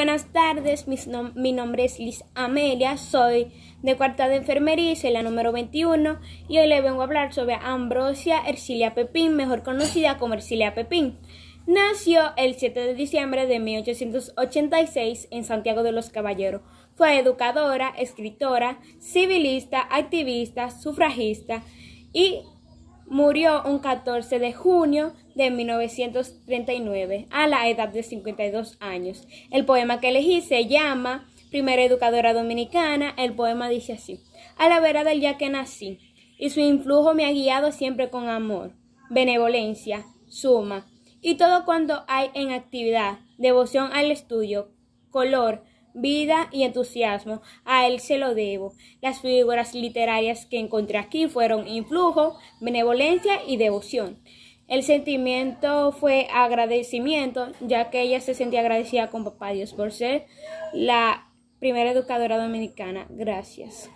buenas tardes, mi nombre es Liz Amelia, soy de cuarta de enfermería, soy la número 21 y hoy le vengo a hablar sobre Ambrosia Ercilia Pepín, mejor conocida como Ercilia Pepín. Nació el 7 de diciembre de 1886 en Santiago de los Caballeros. Fue educadora, escritora, civilista, activista, sufragista y murió un 14 de junio de 1939 a la edad de 52 años. El poema que elegí se llama Primera Educadora Dominicana. El poema dice así, a la vera del día que nací, y su influjo me ha guiado siempre con amor, benevolencia, suma, y todo cuando hay en actividad, devoción al estudio, color, vida y entusiasmo. A él se lo debo. Las figuras literarias que encontré aquí fueron influjo, benevolencia y devoción. El sentimiento fue agradecimiento, ya que ella se sentía agradecida con Papá Dios por ser la primera educadora dominicana. Gracias.